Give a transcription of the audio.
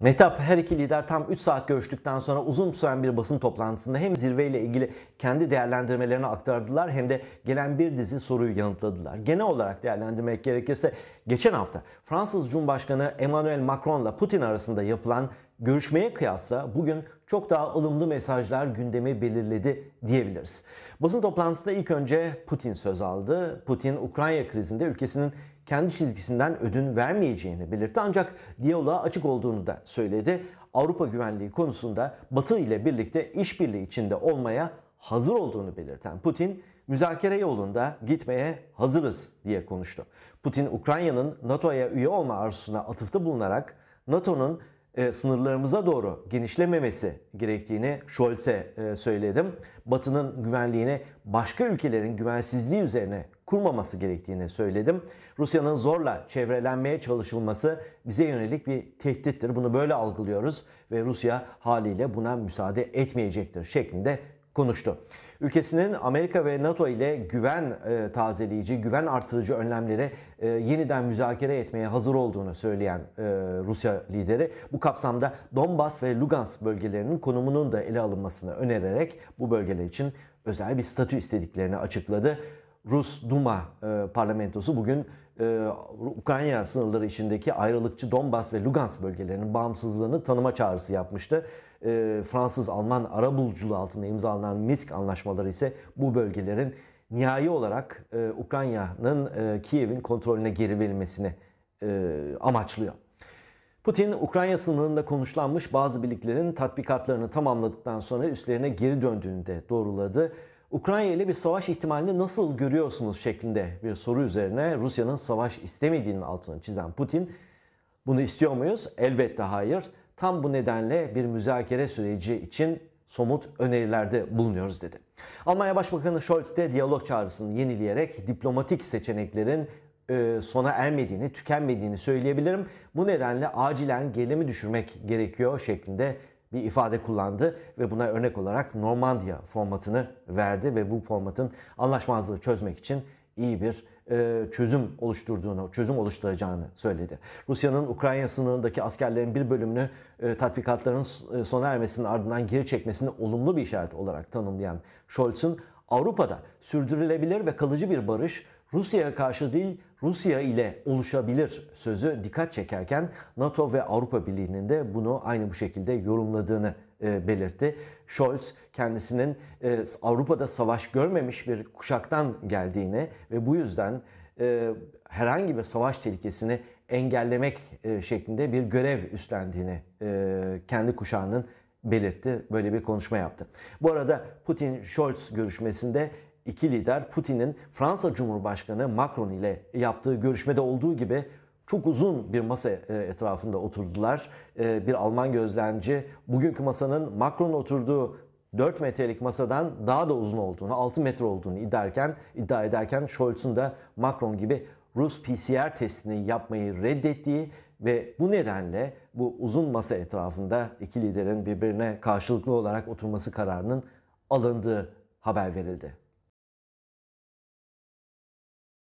Metap her iki lider tam 3 saat görüştükten sonra uzun süren bir basın toplantısında hem zirveyle ilgili kendi değerlendirmelerini aktardılar hem de gelen bir dizi soruyu yanıtladılar. Genel olarak değerlendirmek gerekirse geçen hafta Fransız Cumhurbaşkanı Emmanuel Macron'la Putin arasında yapılan görüşmeye kıyasla bugün çok daha ılımlı mesajlar gündemi belirledi diyebiliriz. Basın toplantısında ilk önce Putin söz aldı. Putin Ukrayna krizinde ülkesinin kendi çizgisinden ödün vermeyeceğini belirtti ancak diyaloğa açık olduğunu da söyledi. Avrupa güvenliği konusunda Batı ile birlikte işbirliği içinde olmaya hazır olduğunu belirten Putin, müzakere yolunda gitmeye hazırız diye konuştu. Putin, Ukrayna'nın NATO'ya üye olma arzusuna atıfta bulunarak NATO'nun e, sınırlarımıza doğru genişlememesi gerektiğini Scholz'e e, söyledim. Batı'nın güvenliğini başka ülkelerin güvensizliği üzerine kurmaması gerektiğini söyledim. Rusya'nın zorla çevrelenmeye çalışılması bize yönelik bir tehdittir. Bunu böyle algılıyoruz ve Rusya haliyle buna müsaade etmeyecektir şeklinde konuştu. Ülkesinin Amerika ve NATO ile güven e, tazeleyici, güven artırıcı önlemlere e, yeniden müzakere etmeye hazır olduğunu söyleyen e, Rusya lideri bu kapsamda Donbas ve Lugansk bölgelerinin konumunun da ele alınmasını önererek bu bölgeler için özel bir statü istediklerini açıkladı. Rus Duma parlamentosu bugün e, Ukrayna sınırları içindeki ayrılıkçı Donbas ve Lugansk bölgelerinin bağımsızlığını tanıma çağrısı yapmıştı. E, Fransız, Alman arabuluculuğu altında imzalanan Minsk anlaşmaları ise bu bölgelerin nihai olarak e, Ukrayna'nın e, Kiev'in kontrolüne geri verilmesini e, amaçlıyor. Putin, Ukrayna sınırında konuşlanmış bazı birliklerin tatbikatlarını tamamladıktan sonra üstlerine geri döndüğünde de doğruladı. Ukrayna ile bir savaş ihtimalini nasıl görüyorsunuz şeklinde bir soru üzerine Rusya'nın savaş istemediğinin altını çizen Putin bunu istiyor muyuz? Elbette hayır. Tam bu nedenle bir müzakere süreci için somut önerilerde bulunuyoruz dedi. Almanya Başbakanı Scholz de diyalog çağrısını yenileyerek diplomatik seçeneklerin e, sona ermediğini, tükenmediğini söyleyebilirim. Bu nedenle acilen gelimi düşürmek gerekiyor şeklinde bir ifade kullandı ve buna örnek olarak Normandiya formatını verdi ve bu formatın anlaşmazlığı çözmek için iyi bir e, çözüm oluşturduğunu, çözüm oluşturacağını söyledi. Rusya'nın Ukrayna sınırındaki askerlerin bir bölümünü e, tatbikatların e, sona ermesinin ardından geri çekmesini olumlu bir işaret olarak tanımlayan Scholz'un Avrupa'da sürdürülebilir ve kalıcı bir barış Rusya'ya karşı değil Rusya ile oluşabilir sözü dikkat çekerken NATO ve Avrupa Birliği'nin de bunu aynı bu şekilde yorumladığını e, belirtti. Scholz kendisinin e, Avrupa'da savaş görmemiş bir kuşaktan geldiğini ve bu yüzden e, herhangi bir savaş tehlikesini engellemek şeklinde bir görev üstlendiğini kendi kuşağının belirtti. Böyle bir konuşma yaptı. Bu arada Putin-Scholz görüşmesinde iki lider Putin'in Fransa Cumhurbaşkanı Macron ile yaptığı görüşmede olduğu gibi çok uzun bir masa e, etrafında oturdular. E, bir Alman gözlemci bugünkü masanın Macron oturduğu 4 metrelik masadan daha da uzun olduğunu, 6 metre olduğunu iddia iddia ederken Scholz'un da Macron gibi Rus PCR testini yapmayı reddettiği ve bu nedenle bu uzun masa etrafında iki liderin birbirine karşılıklı olarak oturması kararının alındığı haber verildi.